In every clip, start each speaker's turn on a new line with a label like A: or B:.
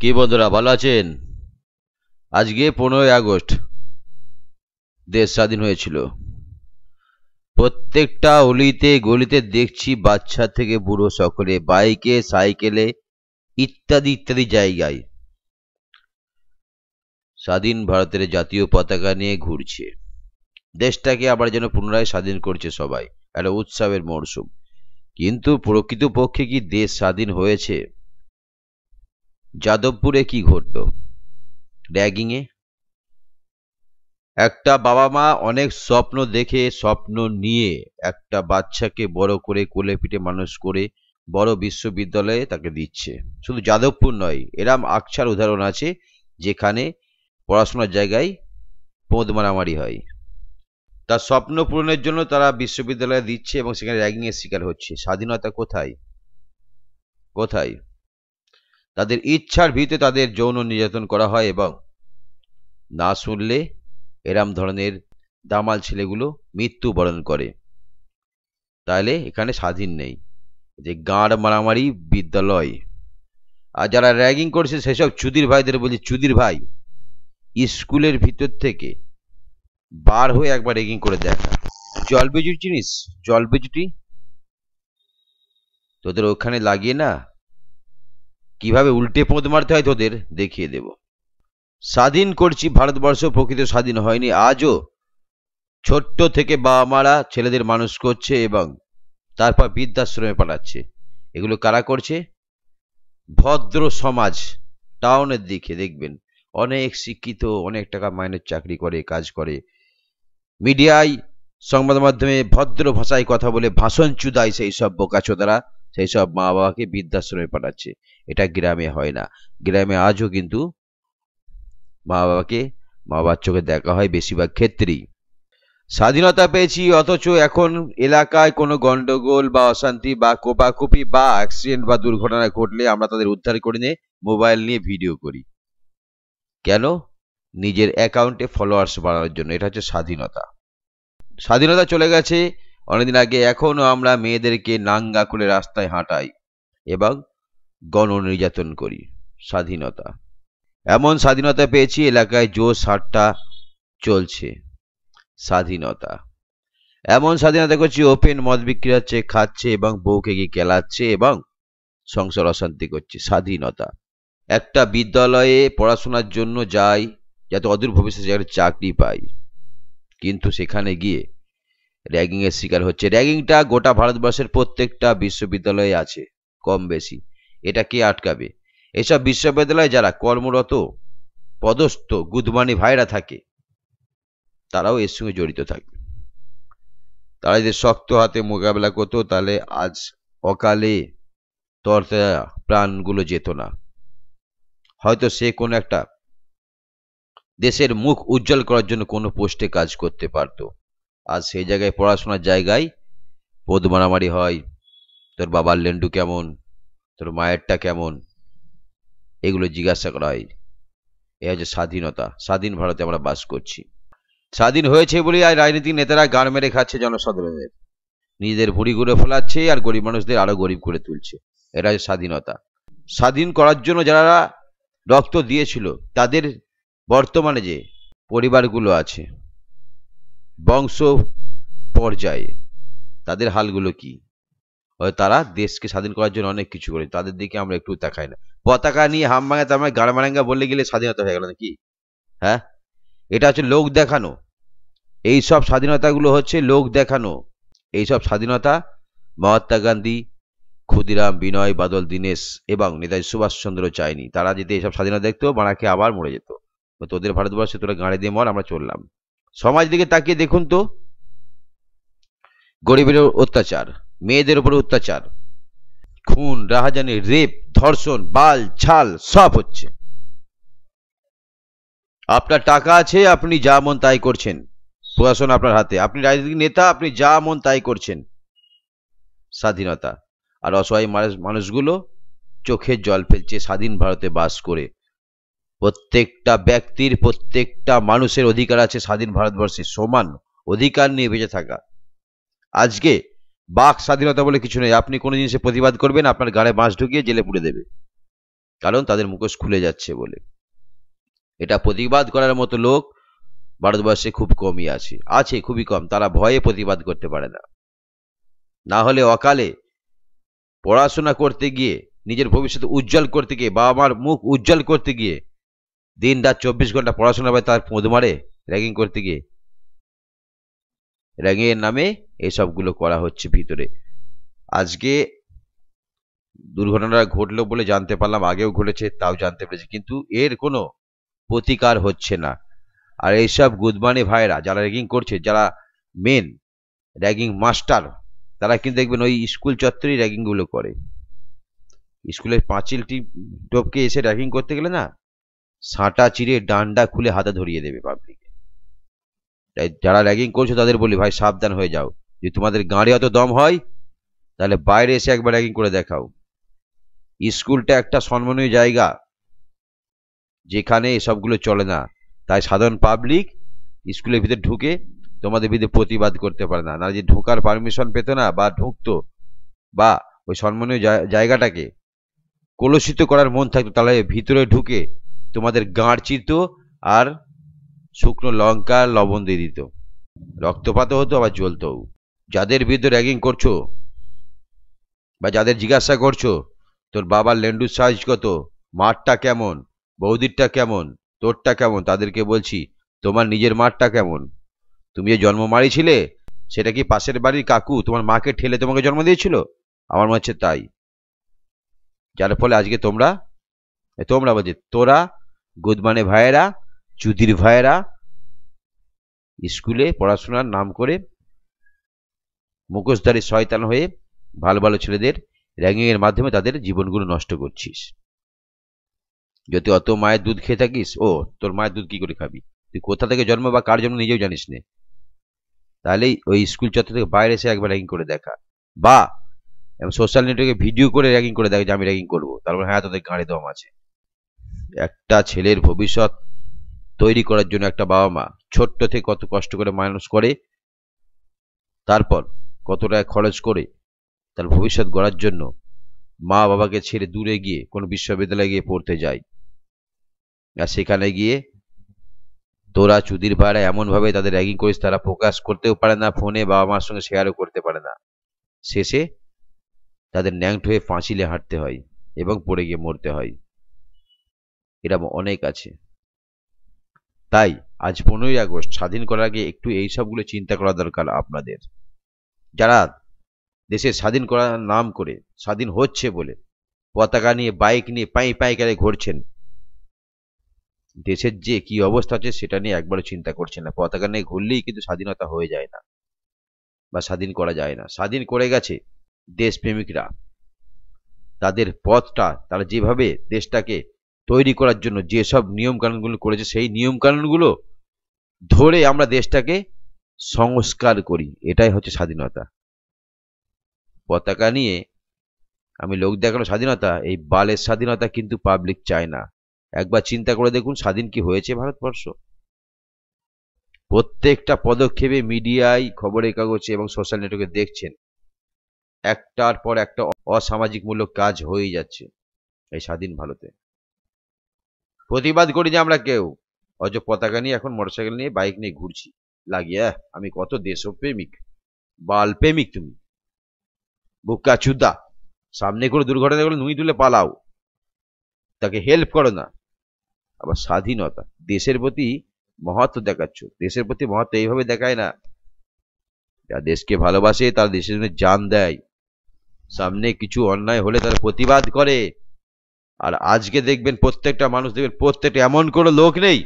A: কি বন্ধুরা ভালো আছেন আজকে পনেরোই আগস্ট দেশ স্বাধীন হয়েছিল প্রত্যেকটা অলিতে গলিতে দেখছি বাচ্চা থেকে বুড়ো সকলে বাইকে সাইকেলে ইত্যাদি ইত্যাদি জায়গায় স্বাধীন ভারতের জাতীয় পতাকা নিয়ে ঘুরছে দেশটাকে আবার যেন পুনরায় স্বাধীন করছে সবাই একটা উৎসবের মরশুম কিন্তু প্রকৃতপক্ষে কি দেশ স্বাধীন হয়েছে যাদবপুরে কি ঘটল র্যাগিংয়ে একটা বাবা মা অনেক স্বপ্ন দেখে স্বপ্ন নিয়ে একটা বাচ্চাকে বড় করে কোলে পিঠে মানুষ করে বড় বিশ্ববিদ্যালয়ে তাকে দিচ্ছে শুধু যাদবপুর নয় এরাম আকছার উদাহরণ আছে যেখানে পড়াশোনার জায়গায় পোঁদ মারামারি হয় তার স্বপ্ন পূরণের জন্য তারা বিশ্ববিদ্যালয়ে দিচ্ছে এবং সেখানে র্যাগিংয়ের শিকার হচ্ছে স্বাধীনতা কোথায় কোথায় তাদের ইচ্ছার ভিতরে তাদের যৌন নির্যাতন করা হয় এবং না শুনলে এরাম ধরনের দামাল ছেলেগুলো মৃত্যুবরণ করে তাহলে এখানে স্বাধীন নেই যে গাঁড় মারামারি বিদ্যালয় আর যারা র্যাগিং করছে সেসব চুদির ভাইদের বলছি চুদির ভাই স্কুলের ভিতর থেকে বার হয়ে একবার র্যাগিং করে দেখা জলবেজুর জিনিস বেজুটি তোদের ওখানে লাগিয়ে না কিভাবে উল্টে পোঁত মারতে হয় তোদের দেখিয়ে দেব স্বাধীন করছি ভারতবর্ষ প্রকৃত স্বাধীন হয়নি আজও ছোট্ট থেকে বাবা মারা ছেলেদের মানুষ করছে এবং তারপর বৃদ্ধাশ্রমে পাঠাচ্ছে এগুলো কারা করছে ভদ্র সমাজ টাউনের দিকে দেখবেন অনেক শিক্ষিত অনেক টাকা মাইনের চাকরি করে কাজ করে মিডিয়ায় সংবাদ মাধ্যমে ভদ্র ভাষায় কথা বলে ভাষণ চুদায় সেই সব বোকাছো বোকাচোদারা সেই সব মা বাবাকে বৃদ্ধাশ্রমে পাঠাচ্ছে এটা গ্রামে হয় না গ্রামে আজও কিন্তু মা বাবাকে মা বাচ্চাকে দেখা হয় বেশিরভাগ ক্ষেত্রেই স্বাধীনতা পেয়েছি অথচ এখন এলাকায় কোনো গন্ডগোল বা অশান্তি বা কোপাকুপি বা অ্যাক্সিডেন্ট বা দুর্ঘটনা ঘটলে আমরা তাদের উদ্ধার করে নিয়ে মোবাইল নিয়ে ভিডিও করি কেন নিজের অ্যাকাউন্টে ফলোয়ার্স বাড়ানোর জন্য এটা হচ্ছে স্বাধীনতা স্বাধীনতা চলে গেছে অনেকদিন আগে এখনও আমরা মেয়েদেরকে নাঙ্গা করে রাস্তায় হাঁটাই এবং গণ নির্যাতন করি স্বাধীনতা এমন স্বাধীনতা পেয়েছি এলাকায় জোর সারটা চলছে স্বাধীনতা এমন স্বাধীনতা করছি ওপেন মদ বিক্রি হচ্ছে খাচ্ছে এবং বউকে গিয়ে কেলাচ্ছে এবং সংসার অশান্তি করছে স্বাধীনতা একটা বিদ্যালয়ে পড়াশোনার জন্য যাই যাতে অদূর ভবিষ্যতে চাকরি পাই কিন্তু সেখানে গিয়ে র্যাগিংয়ের শিকার হচ্ছে র্যাগিংটা গোটা ভারতবর্ষের প্রত্যেকটা বিশ্ববিদ্যালয়ে আছে কম বেশি এটা কে আটকাবে এসব বিশ্ববিদ্যালয়ে যারা কর্মরত পদস্থ গুদমানি ভাইরা থাকে তারাও এর সঙ্গে জড়িত থাকে তারা যদি শক্ত হাতে মোকাবেলা করতো তাহলে আজ অকালে তরতা প্রাণগুলো যেত না হয়তো সে কোনো একটা দেশের মুখ উজ্জ্বল করার জন্য কোনো পোস্টে কাজ করতে পারতো আর সেই জায়গায় পড়াশোনার জায়গায় পদ মারামারি হয় তোর বাবার লেন্ডু কেমন তোর মায়েরটা কেমন এগুলো জিজ্ঞাসা করা হয় এ হচ্ছে স্বাধীনতা স্বাধীন ভারতে আমরা বাস করছি স্বাধীন হয়েছে বলে আর রাজনীতিক নেতারা গান মেরে খাচ্ছে জনসাধারণের নিজেদের ভুড়ি ঘুরে ফেলাচ্ছে আর গরিব মানুষদের আরো গরিব করে তুলছে এটা হচ্ছে স্বাধীনতা স্বাধীন করার জন্য যারা রক্ত দিয়েছিল তাদের বর্তমানে যে পরিবারগুলো আছে বংশ পর্যায়ে তাদের হালগুলো কি তারা দেশকে স্বাধীন করার জন্য অনেক কিছু করে তাদের দিকে আমরা একটু দেখাই না পতাকা নিয়ে হাম হামবাঙা তামায় মানে গাড়মারাঙ্গা বললে গেলে স্বাধীনতা হয়ে গেল নাকি হ্যাঁ এটা হচ্ছে লোক দেখানো এই সব স্বাধীনতাগুলো হচ্ছে লোক দেখানো এই সব স্বাধীনতা মহাত্মা গান্ধী ক্ষুদিরাম বিনয় বাদল দীনেশ এবং নেতাজি সুভাষচন্দ্র চায়নি তারা যদি এইসব স্বাধীনতা দেখতো বাড়াকে আবার মরে যেত তোদের ভারতবর্ষে তোরা গাড়ি দিয়ে মর আমরা চললাম সমাজ দিকে তাকিয়ে দেখুন তো গরিবের অত্যাচার মেয়েদের উপর অত্যাচার খুন রাহাজানি রেপ ধর্ষণ বাল ছাল সব হচ্ছে আপনার টাকা আছে আপনি যা মন তাই করছেন প্রশাসন আপনার হাতে আপনি রাজনৈতিক নেতা আপনি যা মন তাই করছেন স্বাধীনতা আর অসহায় মানুষগুলো চোখের জল ফেলছে স্বাধীন ভারতে বাস করে প্রত্যেকটা ব্যক্তির প্রত্যেকটা মানুষের অধিকার আছে স্বাধীন ভারতবর্ষে সমান অধিকার নিয়ে বেঁচে থাকা আজকে বাক স্বাধীনতা বলে কিছু নেই আপনি কোনো জিনিসে প্রতিবাদ করবেন আপনার গাড়ে বাঁশ ঢুকিয়ে জেলে পুড়ে দেবে কারণ তাদের মুখোশ খুলে যাচ্ছে বলে এটা প্রতিবাদ করার মতো লোক ভারতবর্ষে খুব কমই আছে আছে খুবই কম তারা ভয়ে প্রতিবাদ করতে পারে না না হলে অকালে পড়াশোনা করতে গিয়ে নিজের ভবিষ্যৎ উজ্জ্বল করতে গিয়ে বাবা মার মুখ উজ্জ্বল করতে গিয়ে দিন রাত চব্বিশ ঘন্টা পড়াশোনা পায় তার মারে র্যাগিং করতে গিয়ে র্যাগিংয়ের নামে এসবগুলো করা হচ্ছে ভিতরে আজকে দুর্ঘটনাটা ঘটলো বলে জানতে পারলাম আগেও ঘটেছে তাও জানতে পেরেছি কিন্তু এর কোনো প্রতিকার হচ্ছে না আর এইসব গুদমানি ভাইরা যারা র্যাগিং করছে যারা মেন র্যাগিং মাস্টার তারা কিন্তু দেখবেন ওই স্কুল চত্বরেই র্যাগিংগুলো করে স্কুলের পাঁচিলটি টপকে এসে র্যাগিং করতে গেলে না সাঁটা চিরে ডান্ডা খুলে হাতে ধরিয়ে দেবে পাবলিক তাই যারা র্যাগিং করছো তাদের বলি ভাই সাবধান হয়ে যাও যদি তোমাদের গাড়ি অত দম হয় তাহলে বাইরে এসে একবার র্যাগিং করে দেখাও স্কুলটা একটা সম্মানীয় জায়গা যেখানে এসবগুলো চলে না তাই সাধারণ পাবলিক স্কুলের ভিতরে ঢুকে তোমাদের ভিতরে প্রতিবাদ করতে পারে না না যে ঢোকার পারমিশন পেত না বা ঢুকতো বা ওই সম্মানীয় জায়গাটাকে কলুষিত করার মন থাকতো তাহলে ভিতরে ঢুকে তোমাদের গাঁড় চিরত আর শুকনো লঙ্কা লবণ দিয়ে দিত রক্তপাতও হতো আবার জ্বলতো যাদের বিরুদ্ধে র্যাগিং করছো বা যাদের জিজ্ঞাসা করছো তোর বাবার লেন্ডুর সাইজ কত মাঠটা কেমন বৌদিরটা কেমন তোরটা কেমন তাদেরকে বলছি তোমার নিজের মাঠটা কেমন তুমি যে জন্ম মারিছিলে সেটা কি পাশের বাড়ির কাকু তোমার মাকে ঠেলে তোমাকে জন্ম দিয়েছিল আমার মনে হচ্ছে তাই যার ফলে আজকে তোমরা তোমরা বলছি তোরা গুদমানে ভাইয়েরা চুদির ভাইয়েরা স্কুলে পড়াশোনার নাম করে মুখোশধারী শয়তান হয়ে ভালো ভালো ছেলেদের র্যাঙ্কিংয়ের মাধ্যমে তাদের জীবনগুলো নষ্ট করছিস যদি অত মায়ের দুধ খেয়ে থাকিস ও তোর মায়ের দুধ কি করে খাবি তুই কোথা থেকে জন্ম বা কার জন্ম নিজেও জানিস নে তাহলেই ওই স্কুল চত্বর থেকে বাইরে এসে একবার র্যাগিং করে দেখা বা সোশ্যাল নেটওয়ার্কে ভিডিও করে র্যাগিং করে দেখা যে আমি র্যাগিং করবো তারপর হ্যাঁ তোদের গাড়ি দম আছে একটা ছেলের ভবিষ্যৎ তৈরি করার জন্য একটা বাবা মা ছোট্ট থেকে কত কষ্ট করে মানুষ করে তারপর কতটা খরচ করে তার ভবিষ্যৎ গড়ার জন্য মা বাবাকে ছেড়ে দূরে গিয়ে কোনো বিশ্ববিদ্যালয়ে গিয়ে পড়তে যায় আর সেখানে গিয়ে তোরা চুদির ভাড়া এমনভাবে তাদের র্যাগিং করিস তারা প্রকাশ করতেও পারে না ফোনে বাবা মার সঙ্গে শেয়ারও করতে পারে না শেষে তাদের ন্যাংট হয়ে ফাঁসিলে হাঁটতে হয় এবং পড়ে গিয়ে মরতে হয় এরকম অনেক আছে তাই আজ পনেরোই আগস্ট স্বাধীন করার আগে একটু এই সবগুলো চিন্তা করা দরকার আপনাদের যারা দেশে স্বাধীন করার নাম করে স্বাধীন হচ্ছে বলে পতাকা নিয়ে বাইক নিয়ে পাই পাইকারে ঘুরছেন দেশের যে কি অবস্থা আছে সেটা নিয়ে একবারও চিন্তা করছে না পতাকা নিয়ে ঘুরলেই কিন্তু স্বাধীনতা হয়ে যায় না বা স্বাধীন করা যায় না স্বাধীন করে গেছে দেশপ্রেমিকরা তাদের পথটা তারা যেভাবে দেশটাকে তৈরি করার জন্য যেসব নিয়মকানুনগুলো করেছে সেই নিয়মকানুনগুলো ধরে আমরা দেশটাকে সংস্কার করি এটাই হচ্ছে স্বাধীনতা পতাকা নিয়ে আমি লোক দেখানো স্বাধীনতা এই বালের স্বাধীনতা কিন্তু পাবলিক চায় না একবার চিন্তা করে দেখুন স্বাধীন কি হয়েছে ভারতবর্ষ প্রত্যেকটা পদক্ষেপে মিডিয়ায় খবরের কাগজে এবং সোশ্যাল নেটওয়ার্কে দেখছেন একটার পর একটা অসামাজিকমূলক কাজ হয়েই যাচ্ছে এই স্বাধীন ভারতে প্রতিবাদ করি যে আমরা কেউ অজ পতাকা নিয়ে এখন মোটরসাইকেল নিয়ে বাইক নিয়ে ঘুরছি লাগিয়ে আমি কত দেশপ্রেমিক বাল প্রেমিক তুমি বুকা চুদা সামনে করে দুর্ঘটনা করে নুই তুলে পালাও তাকে হেল্প করো না আবার স্বাধীনতা দেশের প্রতি মহত্ব দেখাচ্ছ দেশের প্রতি মহত্ব এইভাবে দেখায় না যা দেশকে ভালোবাসে তার দেশের জন্য জান দেয় সামনে কিছু অন্যায় হলে তারা প্রতিবাদ করে আর আজকে দেখবেন প্রত্যেকটা মানুষ দেখবেন প্রত্যেকটা এমন কোনো লোক নেই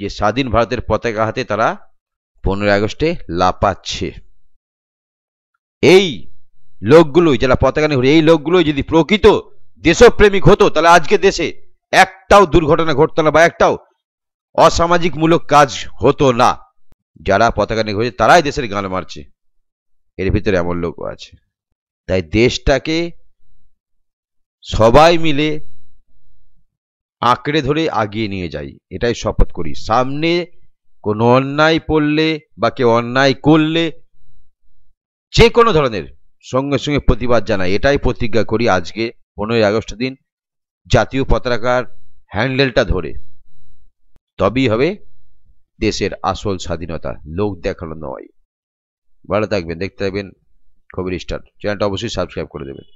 A: যে স্বাধীন ভারতের পতাকা হাতে তারা পনেরোই আগস্টে লাপাচ্ছে এই লোকগুলোই যারা পতাকা নিয়ে এই লোকগুলোই যদি প্রকৃত দেশপ্রেমিক হতো তাহলে আজকে দেশে একটাও দুর্ঘটনা ঘটতো না বা একটাও অসামাজিকমূলক কাজ হতো না যারা পতাকা নিয়ে ঘুরছে তারাই দেশের গান মারছে এর ভিতরে এমন লোক আছে তাই দেশটাকে সবাই মিলে আঁকড়ে ধরে আগিয়ে নিয়ে যাই এটাই শপথ করি সামনে কোনো অন্যায় পড়লে বা কেউ অন্যায় করলে যে কোনো ধরনের সঙ্গে সঙ্গে প্রতিবাদ জানাই এটাই প্রতিজ্ঞা করি আজকে পনেরোই আগস্ট দিন জাতীয় পতাকার হ্যান্ডেলটা ধরে তবেই হবে দেশের আসল স্বাধীনতা লোক দেখানো নয় ভালো থাকবেন দেখতে থাকবেন খবর স্টার চ্যানেলটা অবশ্যই সাবস্ক্রাইব করে দেবেন